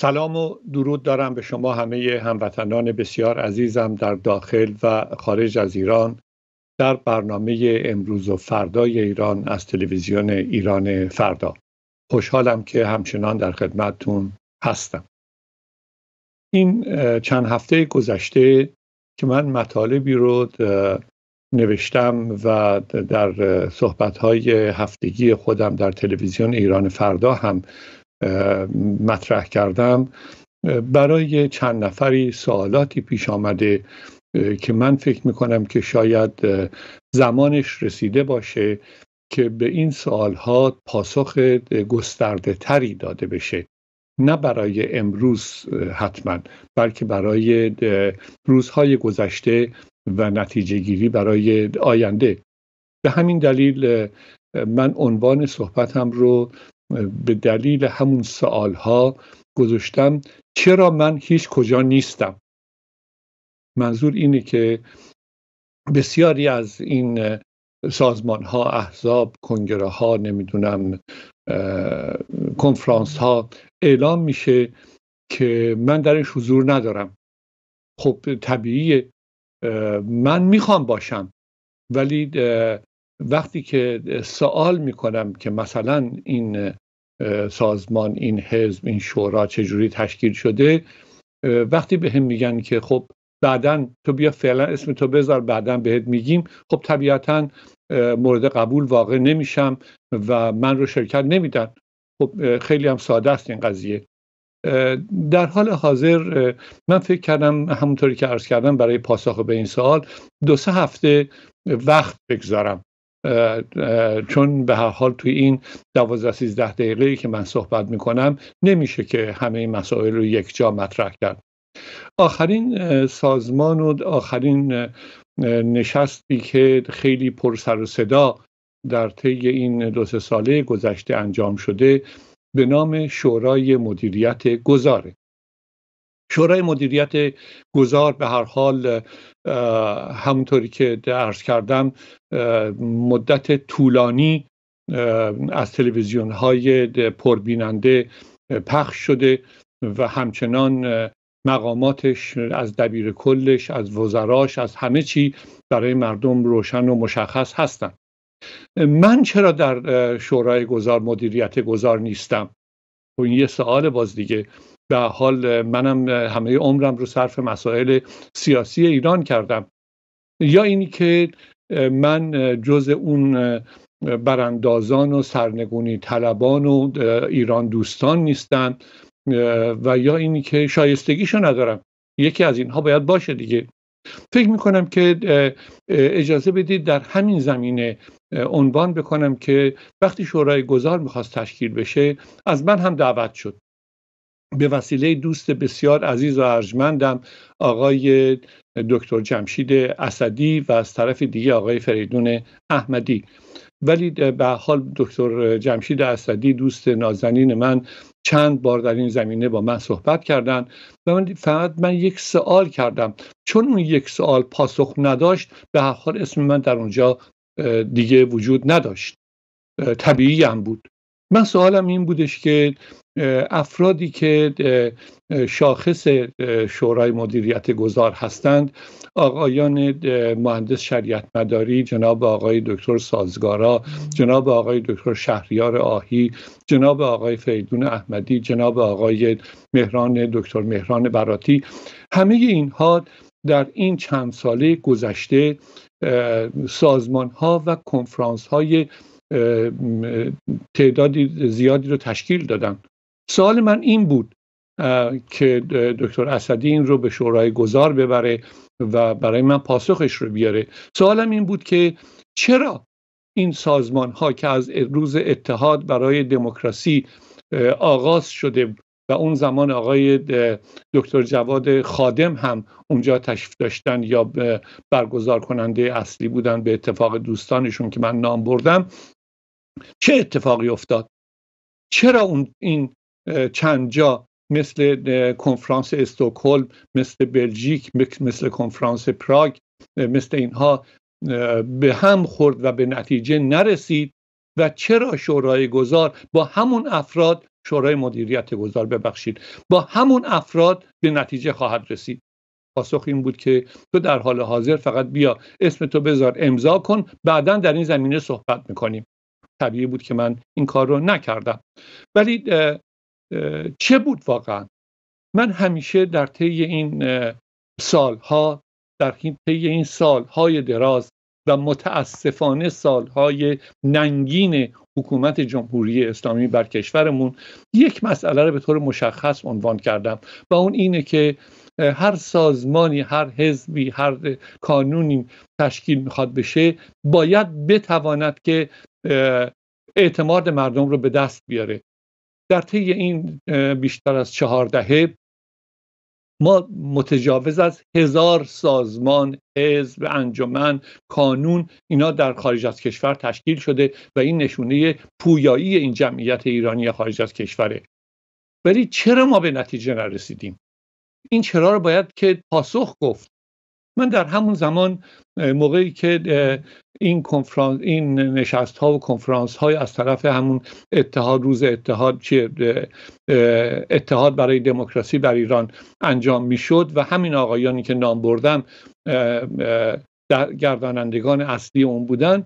سلام و درود دارم به شما همه هموطنان بسیار عزیزم در داخل و خارج از ایران در برنامه امروز و فردای ایران از تلویزیون ایران فردا خوشحالم که همچنان در خدمتتون هستم این چند هفته گذشته که من مطالبی رو نوشتم و در صحبتهای هفتگی خودم در تلویزیون ایران فردا هم مطرح کردم برای چند نفری سوالاتی پیش آمده که من فکر میکنم که شاید زمانش رسیده باشه که به این سوالها پاسخ گسترده تری داده بشه نه برای امروز حتما بلکه برای روزهای گذشته و نتیجه گیری برای آینده به همین دلیل من عنوان صحبتم رو به دلیل همون سوالها گذاشتم چرا من هیچ کجا نیستم منظور اینه که بسیاری از این سازمان ها احزاب کنگره ها نمیدونم کنفرانس ها اعلام میشه که من درش حضور ندارم خب طبیعیه من میخوام باشم ولی وقتی که سوال میکنم که مثلا این سازمان این حزب این شورا چجوری تشکیل شده وقتی به هم میگن که خب بعدا تو بیا فعلا اسم تو بذار بعدا بهت میگیم خب طبیعتا مورد قبول واقع نمیشم و من رو شرکت نمیدن خب خیلی هم ساده است این قضیه در حال حاضر من فکر کردم همونطوری که عرض کردم برای پاسخ به این سوال دو سه هفته وقت بگذارم چون به هر حال توی این دوازده سیزده دقیقه که من صحبت میکنم نمیشه که همه این مسائل رو یک جا مطرح کرد آخرین سازمان و آخرین نشستی که خیلی پر سر و صدا در طی این دو سه ساله گذشته انجام شده به نام شورای مدیریت گذاره شورای مدیریت گذار به هر حال همونطوری که عرض کردم مدت طولانی از تلویزیون های پربیننده پخش شده و همچنان مقاماتش از دبیر کلش از وزراش از همه چی برای مردم روشن و مشخص هستن من چرا در شورای گذار مدیریت گذار نیستم و خب این یه سوال باز دیگه به حال منم همه عمرم رو صرف مسائل سیاسی ایران کردم یا اینی که من جز اون براندازان و سرنگونی طلبان و ایران دوستان نیستم و یا اینی که شایستگیشو ندارم یکی از اینها باید باشه دیگه فکر میکنم که اجازه بدید در همین زمینه عنوان بکنم که وقتی شورای گذار میخواست تشکیل بشه از من هم دعوت شد به وسیله دوست بسیار عزیز و ارجمندم آقای دکتر جمشید اسدی و از طرف دیگه آقای فریدون احمدی ولی به حال دکتر جمشید اسدی دوست نازنین من چند بار در این زمینه با من صحبت کردن و من فقط من یک سوال کردم چون اون یک سوال پاسخ نداشت به هر حال اسم من در اونجا دیگه وجود نداشت طبیعی هم بود من سوالم این بودش که افرادی که شاخص شورای مدیریت گذار هستند آقایان مهندس شریعت مداری جناب آقای دکتر سازگارا جناب آقای دکتر شهریار آهی جناب آقای فیدون احمدی جناب آقای مهران دکتر مهران براتی همه اینها در این چند ساله گذشته سازمان ها و کنفرانس های تعدادی زیادی رو تشکیل دادن سوال من این بود که دکتر اسدی این رو به شورای گذار ببره و برای من پاسخش رو بیاره سوالم این بود که چرا این سازمان ها که از روز اتحاد برای دموکراسی آغاز شده و اون زمان آقای دکتر جواد خادم هم اونجا تشریف داشتن یا برگزار کننده اصلی بودن به اتفاق دوستانشون که من نام بردم چه اتفاقی افتاد چرا اون این چند جا مثل کنفرانس استکهلم مثل بلژیک مثل کنفرانس پراگ مثل اینها به هم خورد و به نتیجه نرسید و چرا شورای گذار با همون افراد شورای مدیریت گذار ببخشید با همون افراد به نتیجه خواهد رسید پاسخ این بود که تو در حال حاضر فقط بیا اسم تو بذار امضا کن بعدا در این زمینه صحبت میکنیم طبیعی بود که من این کار رو نکردم ولی چه بود واقعا من همیشه در طی این سالها در طی این سالهای دراز و متاسفانه سالهای ننگین حکومت جمهوری اسلامی بر کشورمون یک مسئله رو به طور مشخص عنوان کردم و اون اینه که هر سازمانی هر حزبی هر کانونی تشکیل میخواد بشه باید بتواند که اعتماد مردم رو به دست بیاره در طی این بیشتر از چهار دهه ما متجاوز از هزار سازمان حزب انجمن کانون اینا در خارج از کشور تشکیل شده و این نشونه پویایی این جمعیت ایرانی خارج از کشوره ولی چرا ما به نتیجه نرسیدیم این چرا رو باید که پاسخ گفت من در همون زمان موقعی که این کنفرانس این نشست ها و کنفرانس های از طرف همون اتحاد روز اتحاد که اتحاد برای دموکراسی در ایران انجام میشد و همین آقایانی که نام بردم در گردانندگان اصلی اون بودن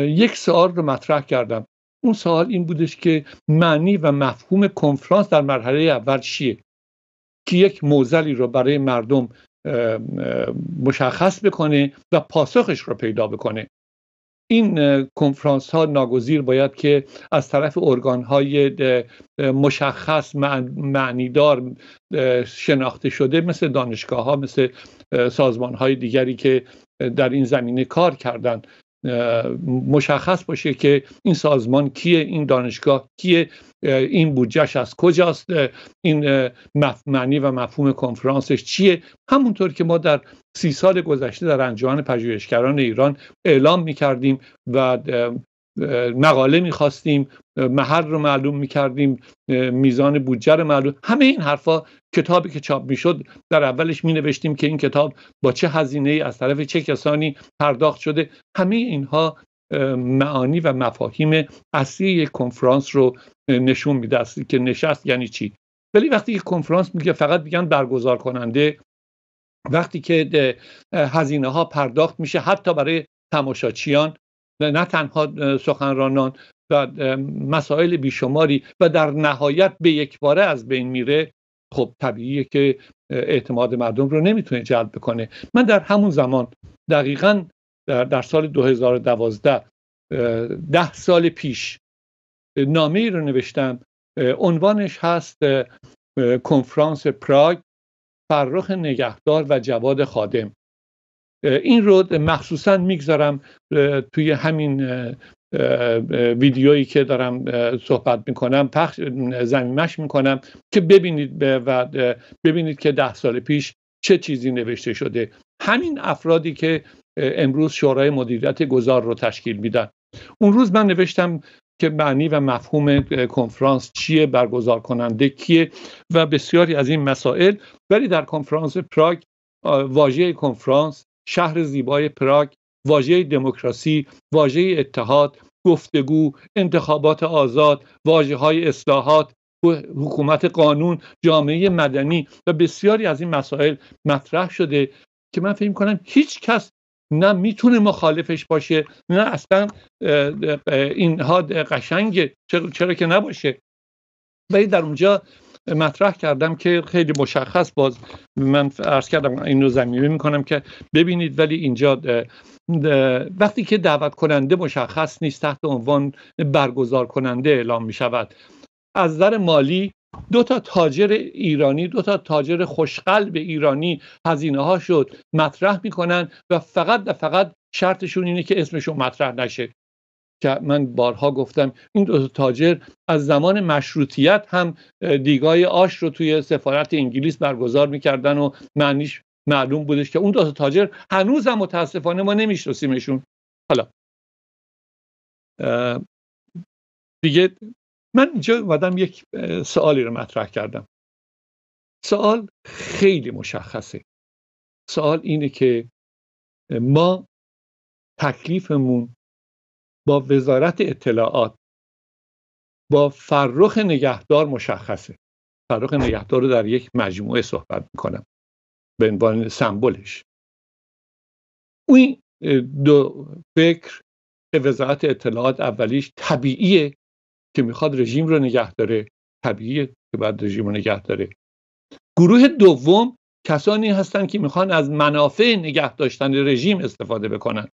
یک سوال رو مطرح کردم اون سوال این بودش که معنی و مفهوم کنفرانس در مرحله اول چیه که یک موزلی رو برای مردم مشخص بکنه و پاسخش رو پیدا بکنه این کنفرانس ها ناگزیر باید که از طرف ارگان های مشخص معنیدار شناخته شده مثل دانشگاه ها مثل سازمان های دیگری که در این زمینه کار کردن مشخص باشه که این سازمان کیه این دانشگاه کیه این بودجهش از کجاست این معنی و مفهوم کنفرانسش چیه همونطور که ما در سی سال گذشته در انجمن پژوهشگران ایران اعلام میکردیم و مقاله میخواستیم محل رو معلوم میکردیم میزان بودجه رو معلوم همه این حرفا کتابی که چاپ میشد در اولش می نوشتیم که این کتاب با چه هزینه ای از طرف چه کسانی پرداخت شده همه اینها معانی و مفاهیم اصلی یک کنفرانس رو نشون میده است که نشست یعنی چی ولی وقتی که کنفرانس میگه فقط میگن برگزار کننده وقتی که هزینه ها پرداخت میشه حتی برای تماشاچیان نه تنها سخنرانان و مسائل بیشماری و در نهایت به یک باره از بین میره خب طبیعیه که اعتماد مردم رو نمیتونه جلب کنه من در همون زمان دقیقا در, در سال 2012 ده سال پیش نامه ای رو نوشتم عنوانش هست کنفرانس پراگ فرخ نگهدار و جواد خادم این رو مخصوصا میگذارم توی همین ویدیویی که دارم صحبت میکنم پخش زمینش میکنم که ببینید و ببینید که ده سال پیش چه چیزی نوشته شده همین افرادی که امروز شورای مدیریت گذار رو تشکیل میدن اون روز من نوشتم که معنی و مفهوم کنفرانس چیه برگزار کننده کیه و بسیاری از این مسائل ولی در کنفرانس پراگ واژه کنفرانس شهر زیبای پراگ واژه دموکراسی واژه اتحاد گفتگو انتخابات آزاد واجه های اصلاحات حکومت قانون جامعه مدنی و بسیاری از این مسائل مطرح شده که من فکر کنم هیچ کس نه میتونه مخالفش باشه نه اصلا اینها قشنگه چرا, چرا که نباشه ولی در اونجا مطرح کردم که خیلی مشخص باز من عرض کردم این رو زمینه میکنم که ببینید ولی اینجا وقتی که دعوت کننده مشخص نیست تحت عنوان برگزار کننده اعلام می شود از نظر مالی دو تا تاجر ایرانی دو تا تاجر خوشقلب ایرانی هزینه ها شد مطرح میکنن و فقط و فقط شرطشون اینه که اسمشون مطرح نشه که من بارها گفتم این دو تاجر از زمان مشروطیت هم دیگای آش رو توی سفارت انگلیس برگزار میکردن و معنیش معلوم بودش که اون دو تاجر هنوز هم متاسفانه ما نمیشناسیمشون حالا دیگه من اینجا اومدم یک سوالی رو مطرح کردم سوال خیلی مشخصه سوال اینه که ما تکلیفمون با وزارت اطلاعات با فرخ نگهدار مشخصه فرخ نگهدار رو در یک مجموعه صحبت میکنم به عنوان سمبلش. اون دو فکر وزارت اطلاعات اولیش طبیعیه که میخواد رژیم رو نگه داره طبیعیه که بعد رژیم رو نگه داره گروه دوم کسانی هستند که میخوان از منافع نگه داشتن رژیم استفاده بکنن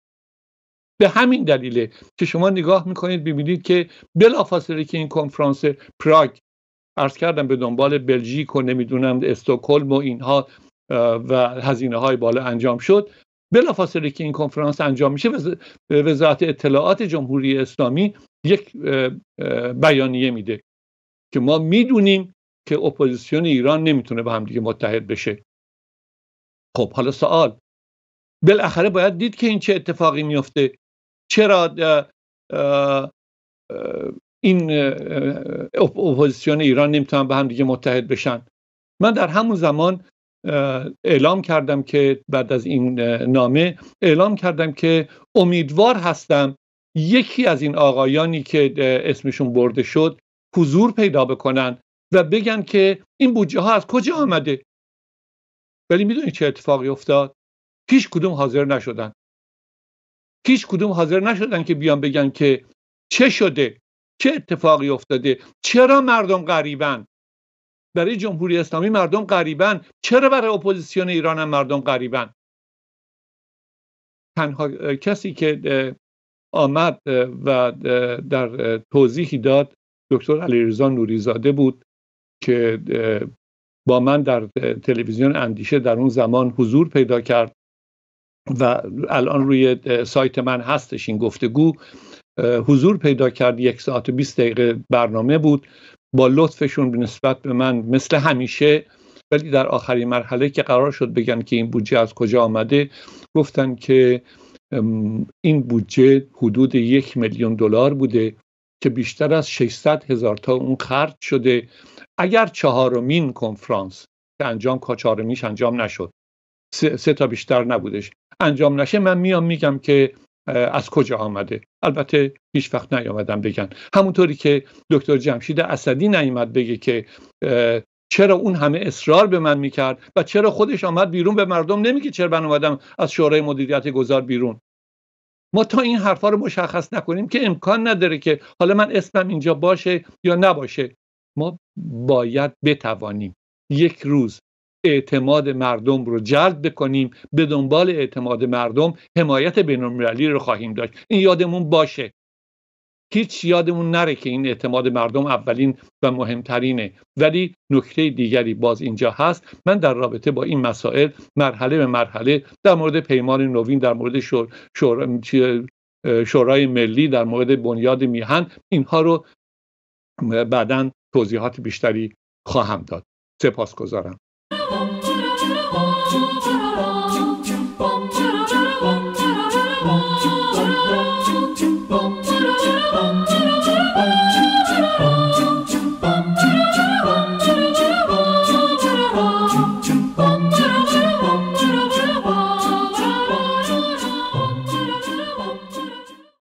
به همین دلیله که شما نگاه میکنید ببینید که بلافاصله که این کنفرانس پراگ عرض کردم به دنبال بلژیک و نمیدونم استوکلم و اینها و هزینه های بالا انجام شد بلافاصله که این کنفرانس انجام میشه وزارت اطلاعات جمهوری اسلامی یک بیانیه میده که ما میدونیم که اپوزیسیون ایران نمیتونه با همدیگه متحد بشه خب حالا سوال بالاخره باید دید که این چه اتفاقی میفته چرا این اپوزیسیون ایران نمیتونن به همدیگه متحد بشن من در همون زمان اعلام کردم که بعد از این نامه اعلام کردم که امیدوار هستم یکی از این آقایانی که اسمشون برده شد حضور پیدا بکنن و بگن که این بودجه ها از کجا آمده ولی میدونید چه اتفاقی افتاد هیچ کدوم حاضر نشدن هیچ کدوم حاضر نشدن که بیان بگن که چه شده چه اتفاقی افتاده چرا مردم غریبن برای جمهوری اسلامی مردم غریبن چرا برای اپوزیسیون ایران هم مردم غریبن تنها کسی که آمد و در توضیحی داد دکتر علیرضا نوریزاده بود که با من در تلویزیون اندیشه در اون زمان حضور پیدا کرد و الان روی سایت من هستش این گفتگو حضور پیدا کرد یک ساعت و 20 دقیقه برنامه بود با لطفشون نسبت به من مثل همیشه ولی در آخرین مرحله که قرار شد بگن که این بودجه از کجا آمده گفتن که این بودجه حدود یک میلیون دلار بوده که بیشتر از 600 هزار تا اون خرج شده اگر چهارمین کنفرانس که انجام چهارمیش انجام نشد سه،, تا بیشتر نبودش انجام نشه من میام میگم که از کجا آمده البته هیچ وقت نیامدم بگن همونطوری که دکتر جمشید اسدی نیامد بگه که چرا اون همه اصرار به من میکرد و چرا خودش آمد بیرون به مردم نمیگه چرا من اومدم از شورای مدیریت گذار بیرون ما تا این حرفها رو مشخص نکنیم که امکان نداره که حالا من اسمم اینجا باشه یا نباشه ما باید بتوانیم یک روز اعتماد مردم رو جلب بکنیم به دنبال اعتماد مردم حمایت بینالمللی رو خواهیم داشت این یادمون باشه هیچ یادمون نره که این اعتماد مردم اولین و مهمترینه ولی نکته دیگری باز اینجا هست من در رابطه با این مسائل مرحله به مرحله در مورد پیمان نوین در مورد شورای ملی در مورد بنیاد میهن اینها رو بعدا توضیحات بیشتری خواهم داد سپاسگزارم